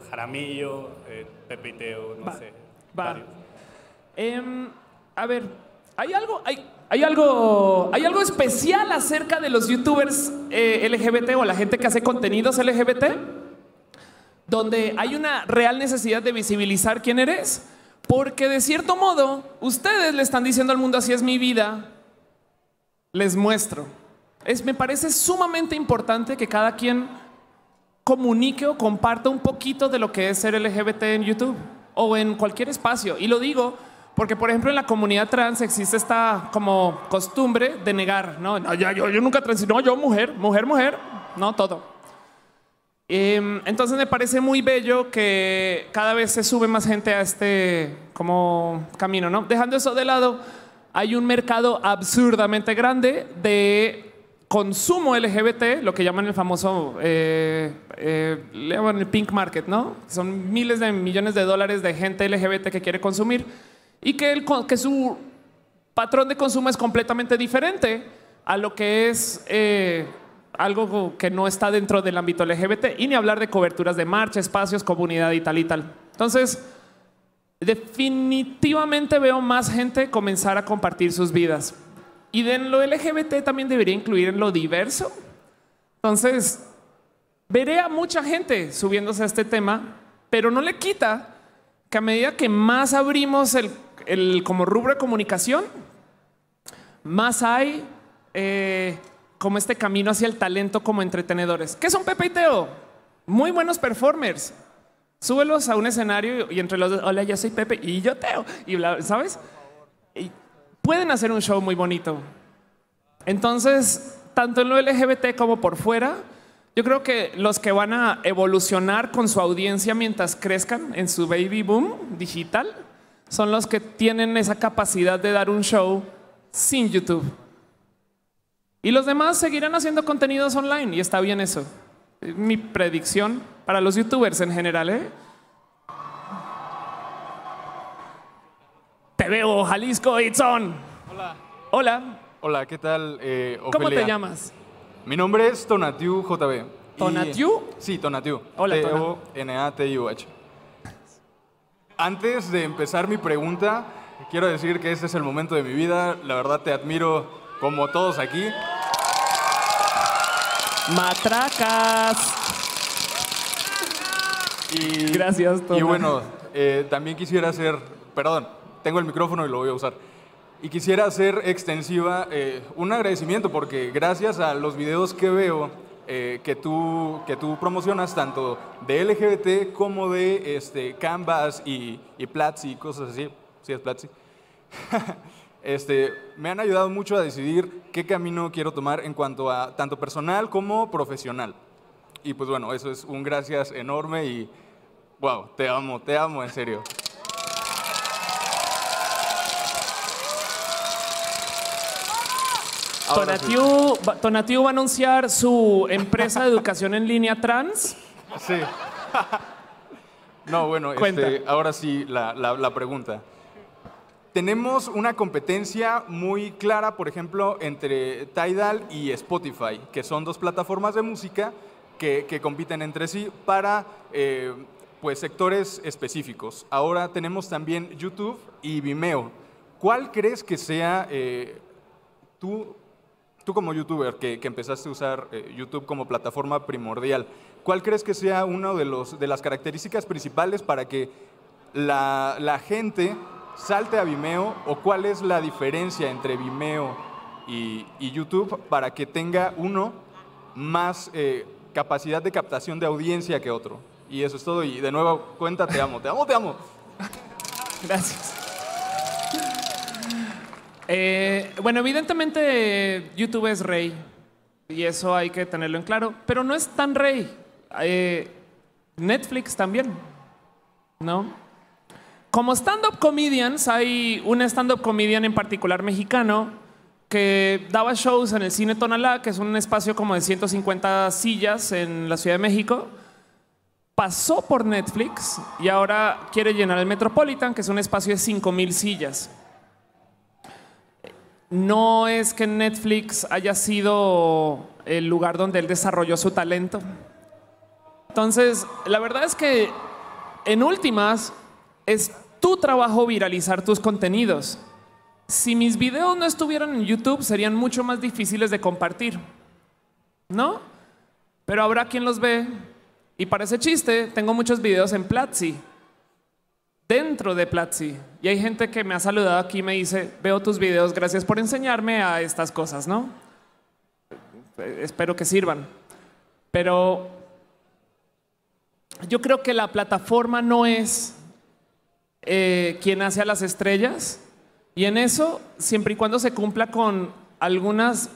Jaramillo, eh, no sé. Em, a ver, hay algo, hay, algo, hay algo especial acerca de los youtubers eh, LGBT o la gente que hace contenidos LGBT, donde hay una real necesidad de visibilizar quién eres, porque de cierto modo ustedes le están diciendo al mundo así es mi vida, les muestro. Es, me parece sumamente importante que cada quien comunique o comparta un poquito de lo que es ser LGBT en YouTube o en cualquier espacio. Y lo digo porque, por ejemplo, en la comunidad trans existe esta como costumbre de negar, no, yo, nunca trans, no, yo mujer, mujer, mujer, no, todo. Em, entonces me parece muy bello que cada vez se sube más gente a este como camino, ¿no? Dejando eso de lado, hay un mercado absurdamente grande de consumo LGBT, lo que llaman el famoso, eh, eh, pink market, ¿no? Son miles de millones de dólares de gente LGBT que quiere consumir y que, el, que su patrón de consumo es completamente diferente a lo que es eh, algo que no está dentro del ámbito LGBT y ni hablar de coberturas de marcha, espacios, comunidad y tal y tal. Entonces, definitivamente veo más gente comenzar a compartir sus vidas y de lo LGBT también debería incluir en lo diverso. Entonces, veré a mucha gente subiéndose a este tema, pero no le quita que a medida que más abrimos el, como rubro de comunicación, más hay eh, como este camino hacia el talento como entretenedores. ¿Qué son Pepe y Teo? Muy buenos performers. Súbelos a un escenario y entre los dos, hola, yo soy Pepe y yo Teo. Y bla, ¿sabes? Y pueden hacer un show muy bonito. Entonces, tanto en lo LGBT como por fuera, yo creo que los que van a evolucionar con su audiencia mientras crezcan en su baby boom digital son los que tienen esa capacidad de dar un show sin YouTube. Y los demás seguirán haciendo contenidos online y está bien eso. Mi predicción para los youtubers en general, ¿eh? Te veo, Jalisco, Itzón. Hola. Hola. Hola, ¿qué tal? Eh, ¿Cómo te llamas? Mi nombre es Tonatiu JB. ¿Tonatiu? sí, Tonatiu. Hola, t o n a t i u h Antes de empezar mi pregunta, quiero decir que este es el momento de mi vida. La verdad te admiro como todos aquí. Matracas. Gracias, Tonatiu. Y bueno, eh, también quisiera hacer, perdón, tengo el micrófono y lo voy a usar. Y quisiera hacer extensiva eh, un agradecimiento porque gracias a los videos que veo eh, que, tú, que tú promocionas, tanto de LGBT como de este, Canvas y, y Platzi y cosas así, sí es Platzi, este, me han ayudado mucho a decidir qué camino quiero tomar en cuanto a tanto personal como profesional. Y pues bueno, eso es un gracias enorme y wow, te amo, te amo en serio. Tonatiu, va a anunciar su empresa de educación en línea trans. Sí. No, bueno, este, ahora sí la, pregunta. Tenemos una competencia muy clara, por ejemplo, entre Tidal y Spotify, que son dos plataformas de música que, compiten entre sí para eh, pues, sectores específicos. Ahora tenemos también YouTube y Vimeo. ¿Cuál crees que sea eh, tú tú como youtuber que, empezaste a usar eh, YouTube como plataforma primordial, ¿cuál crees que sea una de, los, de las características principales para que la, gente salte a Vimeo o cuál es la diferencia entre Vimeo y, YouTube para que tenga uno más eh, capacidad de captación de audiencia que otro? Y eso es todo. Y de nuevo, cuenta, te amo, te amo, te amo. Gracias. Eh, bueno, evidentemente YouTube es rey y eso hay que tenerlo en claro, pero no es tan rey. Eh, Netflix también, ¿no? Como stand-up comedians, hay un stand-up comedian en particular mexicano que daba shows en el Cine Tonalá, que es un espacio como de 150 sillas en la Ciudad de México. Pasó por Netflix y ahora quiere llenar el Metropolitan, que es un espacio de 5.000 sillas no es que Netflix haya sido el lugar donde él desarrolló su talento. Entonces, la verdad es que en últimas es tu trabajo viralizar tus contenidos. Si mis videos no estuvieran en YouTube, serían mucho más difíciles de compartir. ¿No? Pero habrá quien los ve. Y para ese chiste, tengo muchos videos en Platzi dentro de Platzi. Y hay gente que me ha saludado aquí y me dice, veo tus videos, gracias por enseñarme a estas cosas, ¿no? Espero que sirvan. Pero yo creo que la plataforma no es eh, quien hace a las estrellas. Y en eso, siempre y cuando se cumpla con algunas...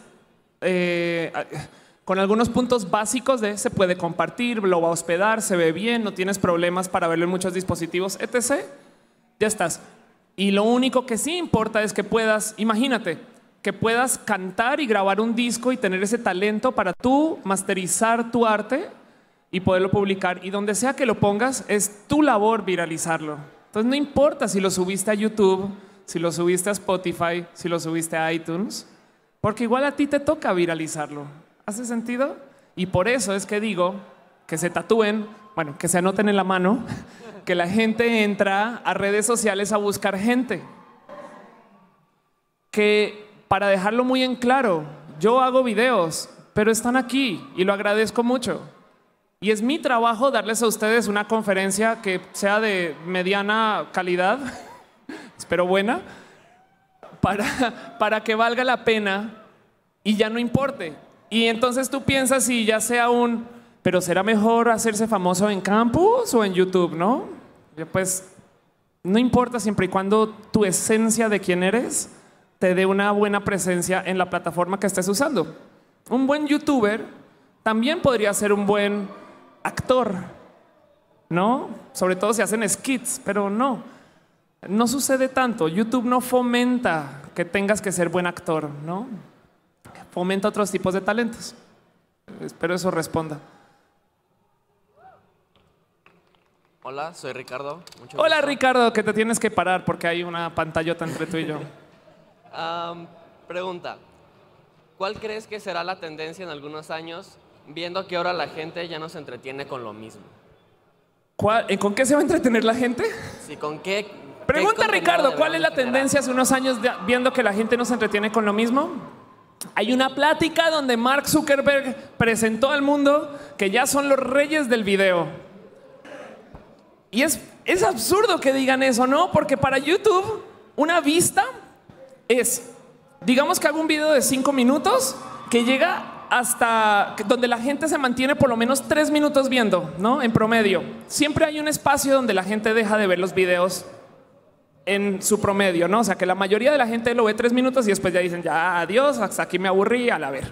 Eh, con algunos puntos básicos de se puede compartir, lo va a hospedar, se ve bien, no tienes problemas para verlo en muchos dispositivos, etc. Ya estás. Y lo único que sí importa es que puedas, imagínate, que puedas cantar y grabar un disco y tener ese talento para tú masterizar tu arte y poderlo publicar. Y donde sea que lo pongas, es tu labor viralizarlo. Entonces no importa si lo subiste a YouTube, si lo subiste a Spotify, si lo subiste a iTunes, porque igual a ti te toca viralizarlo. ¿Hace sentido? Y por eso es que digo que se tatúen, bueno, que se anoten en la mano, que la gente entra a redes sociales a buscar gente. Que para dejarlo muy en claro, yo hago videos, pero están aquí y lo agradezco mucho. Y es mi trabajo darles a ustedes una conferencia que sea de mediana calidad, espero buena, para, para que valga la pena y ya no importe. Y entonces tú piensas si ya sea un, pero será mejor hacerse famoso en campus o en YouTube, ¿no? Pues no importa siempre y cuando tu esencia de quién eres te dé una buena presencia en la plataforma que estés usando. Un buen youtuber también podría ser un buen actor, ¿no? Sobre todo si hacen skits, pero no. No sucede tanto. YouTube no fomenta que tengas que ser buen actor, ¿no? fomenta otros tipos de talentos. Espero eso responda. Hola, soy Ricardo. Hola Ricardo, que te tienes que parar porque hay una pantallota entre tú y yo. pregunta, ¿cuál crees que será la tendencia en algunos años viendo que ahora la gente ya no se entretiene con lo mismo? ¿Con qué se va a entretener la gente? Sí, ¿con qué? Pregunta Ricardo, ¿cuál es la tendencia hace unos años viendo que la gente no se entretiene con lo mismo? Hay una plática donde Mark Zuckerberg presentó al mundo que ya son los reyes del video. Y es, absurdo que digan eso, ¿no? Porque para YouTube una vista es, digamos que hago un video de cinco minutos que llega hasta donde la gente se mantiene por lo menos tres minutos viendo, ¿no? En promedio. Siempre hay un espacio donde la gente deja de ver los videos en su promedio, ¿no? O sea, que la mayoría de la gente lo ve tres minutos y después ya dicen, ya, adiós, hasta aquí me aburrí, a la ver.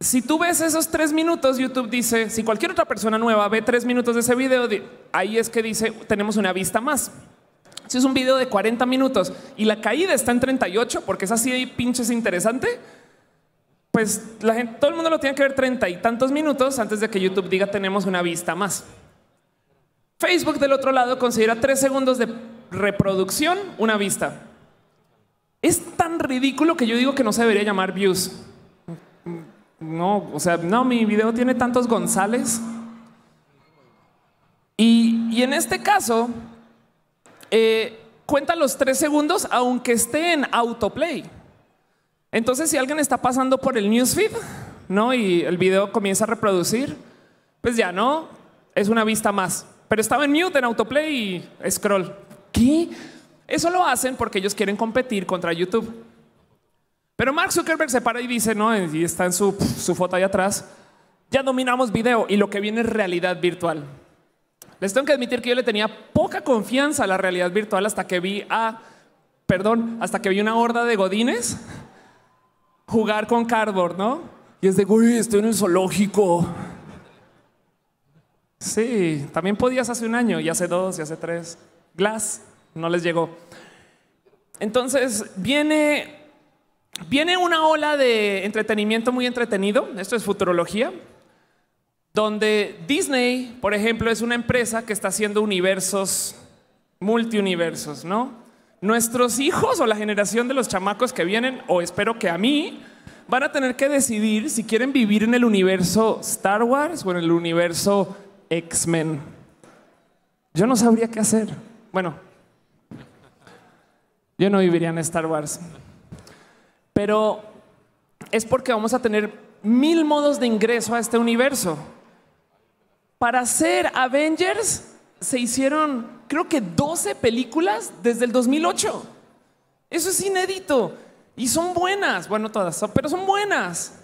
Si tú ves esos tres minutos, YouTube dice, si cualquier otra persona nueva ve tres minutos de ese video, ahí es que dice, tenemos una vista más. Si es un video de 40 minutos y la caída está en 38, porque es así de pinches interesante, pues la gente, todo el mundo lo tiene que ver treinta y tantos minutos antes de que YouTube diga tenemos una vista más. Facebook del otro lado considera tres segundos de reproducción una vista. Es tan ridículo que yo digo que no se debería llamar views. No, o sea, no, mi video tiene tantos González. Y, en este caso, eh, cuenta los tres segundos aunque esté en autoplay. Entonces, si alguien está pasando por el newsfeed, ¿no? Y el video comienza a reproducir, pues ya no, es una vista más. Pero estaba en mute, en autoplay y scroll. ¿Qué? Eso lo hacen porque ellos quieren competir contra YouTube. Pero Mark Zuckerberg se para y dice, no, y está en su, su foto ahí atrás, ya dominamos video y lo que viene es realidad virtual. Les tengo que admitir que yo le tenía poca confianza a la realidad virtual hasta que vi a, perdón, hasta que vi una horda de godines jugar con cardboard, ¿no? Y es de, uy, estoy en el zoológico. Sí, también podías hace un año, y hace dos, y hace tres. Glass no les llegó. Entonces viene, viene una ola de entretenimiento muy entretenido, esto es futurología, donde Disney, por ejemplo, es una empresa que está haciendo universos, multiuniversos, ¿no? Nuestros hijos o la generación de los chamacos que vienen, o espero que a mí, van a tener que decidir si quieren vivir en el universo Star Wars o en el universo X-Men, yo no sabría qué hacer. Bueno, yo no viviría en Star Wars. Pero es porque vamos a tener mil modos de ingreso a este universo. Para ser Avengers se hicieron, creo que 12 películas desde el 2008. Eso es inédito. Y son buenas. Bueno, todas, pero son buenas.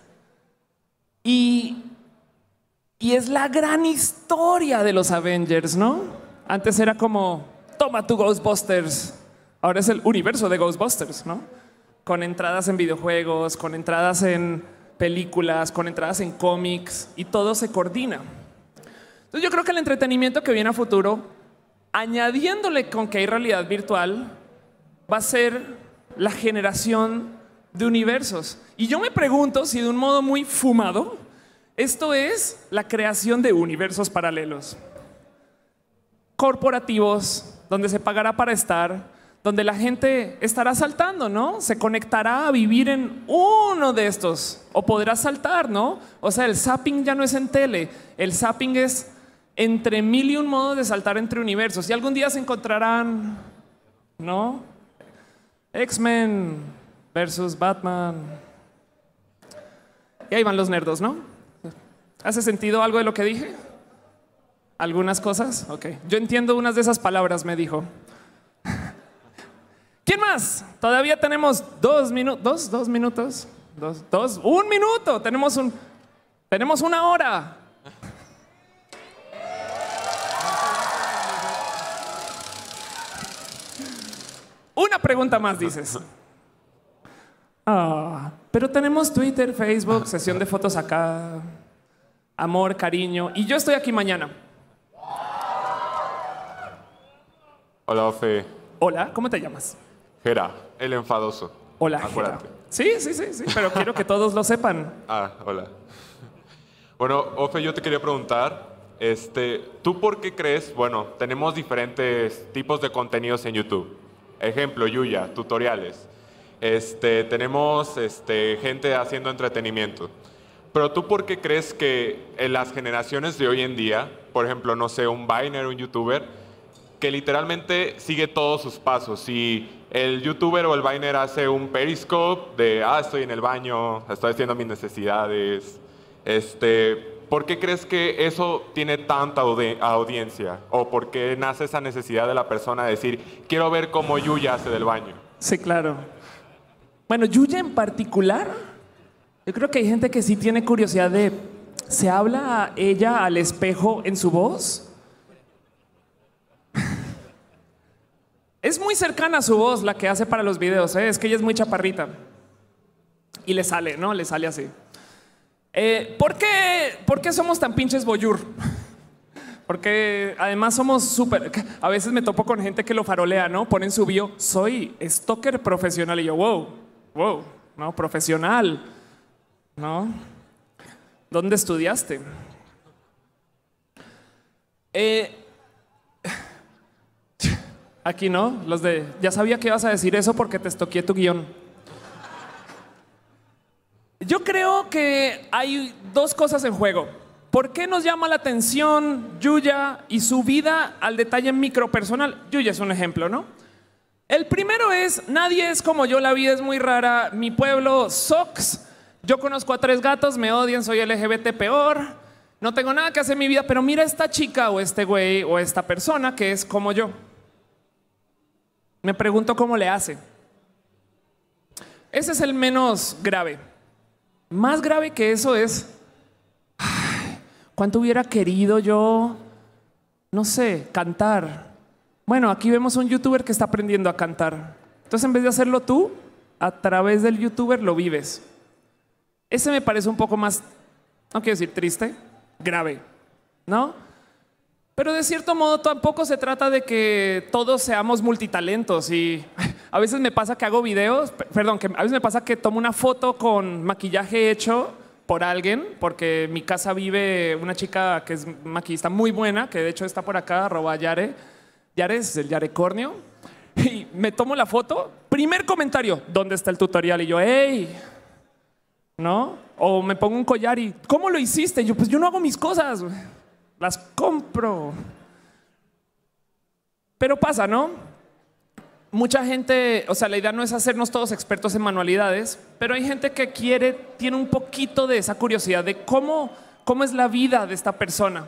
Y y es la gran historia de los Avengers, ¿no? Antes era como, toma tu Ghostbusters. Ahora es el universo de Ghostbusters, ¿no? Con entradas en videojuegos, con entradas en películas, con entradas en cómics, y todo se coordina. Entonces yo creo que el entretenimiento que viene a futuro, añadiéndole con que hay realidad virtual, va a ser la generación de universos. Y yo me pregunto si de un modo muy fumado, esto es la creación de universos paralelos, corporativos, donde se pagará para estar, donde la gente estará saltando, ¿no? Se conectará a vivir en uno de estos o podrá saltar, ¿no? O sea, el zapping ya no es en tele, el zapping es entre mil y un modos de saltar entre universos y algún día se encontrarán, ¿no? X-Men versus Batman. Y ahí van los nerdos, ¿no? ¿Hace sentido algo de lo que dije? ¿Algunas cosas? Ok. Yo entiendo unas de esas palabras, me dijo. ¿Quién más? Todavía tenemos dos minutos. ¿Dos? ¿Dos minutos? ¿Dos? ¿Dos? ¡Un minuto! Tenemos, un, tenemos una hora. Una pregunta más, dices. Ah, pero tenemos Twitter, Facebook, sesión de fotos acá amor, cariño. Y yo estoy aquí mañana. Hola, Ofe. Hola, ¿cómo te llamas? Gera, el enfadoso. Hola, Acuérdate. Sí, sí, sí, sí, pero quiero que todos lo sepan. Ah, hola. Bueno, Ofe, yo te quería preguntar, este, ¿tú por qué crees? Bueno, tenemos diferentes tipos de contenidos en YouTube. Ejemplo, Yuya, tutoriales. Este, tenemos este, gente haciendo entretenimiento. Pero tú, ¿por qué crees que en las generaciones de hoy en día, por ejemplo, no sé, un vainer, un youtuber, que literalmente sigue todos sus pasos? Si el youtuber o el vainer hace un periscope de, ah, estoy en el baño, estoy haciendo mis necesidades, este, ¿por qué crees que eso tiene tanta audiencia? ¿O por qué nace esa necesidad de la persona de decir, quiero ver cómo Yuya hace del baño? Sí, claro. Bueno, Yuya en particular yo creo que hay gente que sí tiene curiosidad de, ¿se habla ella al espejo en su voz? es muy cercana a su voz la que hace para los videos, ¿eh? es que ella es muy chaparrita. Y le sale, ¿no? Le sale así. Eh, ¿por, qué, ¿Por qué somos tan pinches boyur? Porque además somos súper... A veces me topo con gente que lo farolea, ¿no? Ponen su bio, soy stalker profesional. Y yo, wow, wow, ¿no? Profesional. ¿No? ¿Dónde estudiaste? Eh, aquí no, los de, ya sabía que ibas a decir eso porque te estoqué tu guión. Yo creo que hay dos cosas en juego. ¿Por qué nos llama la atención Yuya y su vida al detalle micropersonal? Yuya es un ejemplo, ¿no? El primero es, nadie es como yo, la vida es muy rara, mi pueblo, socks yo conozco a tres gatos, me odian, soy LGBT peor, no tengo nada que hacer en mi vida, pero mira esta chica o este güey o esta persona que es como yo. Me pregunto cómo le hace. Ese es el menos grave. Más grave que eso es, ¿cuánto hubiera querido yo, no sé, cantar? Bueno, aquí vemos un youtuber que está aprendiendo a cantar. Entonces, en vez de hacerlo tú, a través del youtuber lo vives. Ese me parece un poco más, no quiero decir triste, grave, ¿no? Pero de cierto modo tampoco se trata de que todos seamos multitalentos y a veces me pasa que hago videos, perdón, que a veces me pasa que tomo una foto con maquillaje hecho por alguien, porque en mi casa vive una chica que es maquillista muy buena, que de hecho está por acá, arroba Yare. Yare es el Yarecornio. Y me tomo la foto, primer comentario, ¿dónde está el tutorial? Y yo, hey, ¿no? O me pongo un collar y, ¿cómo lo hiciste? Yo, pues yo no hago mis cosas, las compro. Pero pasa, ¿no? Mucha gente, o sea, la idea no es hacernos todos expertos en manualidades, pero hay gente que quiere, tiene un poquito de esa curiosidad de cómo, cómo es la vida de esta persona.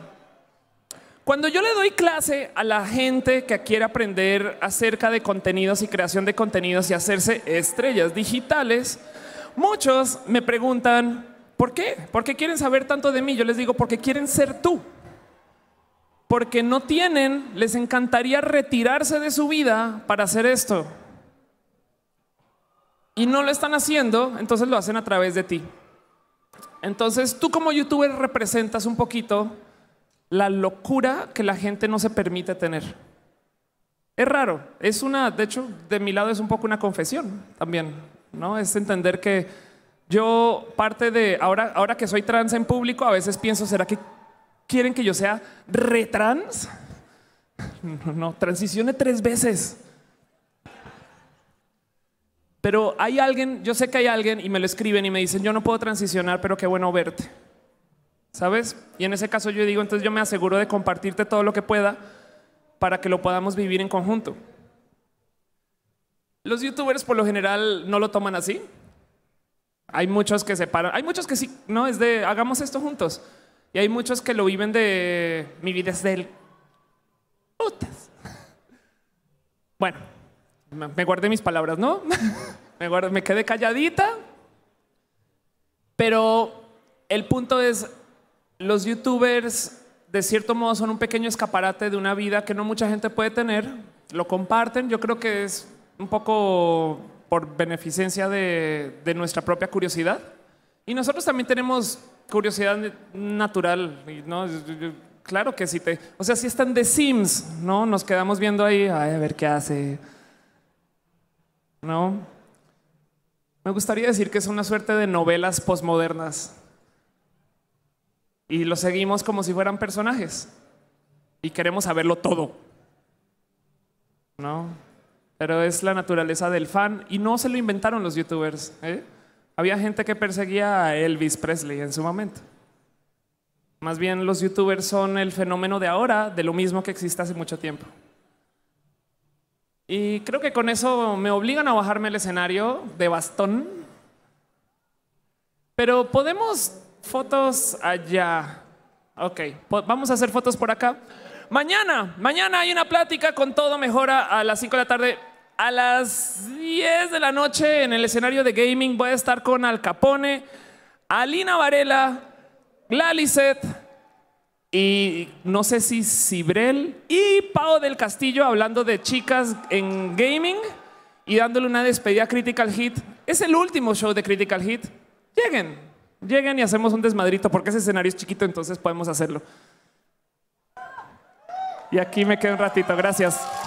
Cuando yo le doy clase a la gente que quiere aprender acerca de contenidos y creación de contenidos y hacerse estrellas digitales, Muchos me preguntan, ¿por qué? ¿Por qué quieren saber tanto de mí? Yo les digo, porque quieren ser tú. Porque no tienen, les encantaría retirarse de su vida para hacer esto. Y no lo están haciendo, entonces lo hacen a través de ti. Entonces tú como youtuber representas un poquito la locura que la gente no se permite tener. Es raro, es una, de hecho, de mi lado es un poco una confesión también, es entender que yo parte de, ahora, ahora que soy trans en público, a veces pienso, ¿será que quieren que yo sea retrans? No, no, transicione tres veces. Pero hay alguien, yo sé que hay alguien y me lo escriben y me dicen, yo no puedo transicionar, pero qué bueno verte. ¿Sabes? Y en ese caso yo digo, entonces yo me aseguro de compartirte todo lo que pueda para que lo podamos vivir en conjunto. Los youtubers por lo general no lo toman así. Hay muchos que se paran, hay muchos que sí, no, es de hagamos esto juntos. Y hay muchos que lo viven de mi vida es del putas. Bueno, me guardé mis palabras, ¿no? me, guardé, me quedé calladita. Pero el punto es, los youtubers de cierto modo son un pequeño escaparate de una vida que no mucha gente puede tener. Lo comparten, yo creo que es un poco por beneficencia de, nuestra propia curiosidad. Y nosotros también tenemos curiosidad natural, Claro que sí te... O sea, si están de Sims, ¿no? Nos quedamos viendo ahí, a ver qué hace. ¿No? Me gustaría decir que es una suerte de novelas posmodernas. Y lo seguimos como si fueran personajes. Y queremos saberlo todo. ¿No? pero es la naturaleza del fan y no se lo inventaron los youtubers. ¿eh? Había gente que perseguía a Elvis Presley en su momento. Más bien los youtubers son el fenómeno de ahora, de lo mismo que existe hace mucho tiempo. Y creo que con eso me obligan a bajarme el escenario de bastón. Pero podemos fotos allá. Ok, vamos a hacer fotos por acá. Mañana, mañana hay una plática con todo mejora a las 5 de la tarde. A las 10 de la noche en el escenario de gaming voy a estar con Al Capone, Alina Varela, Glalicet y no sé si Cibrel y Pau del Castillo hablando de chicas en gaming y dándole una despedida a Critical Hit. Es el último show de Critical Hit. Lleguen, lleguen y hacemos un desmadrito porque ese escenario es chiquito, entonces podemos hacerlo. Y aquí me quedo un ratito. Gracias.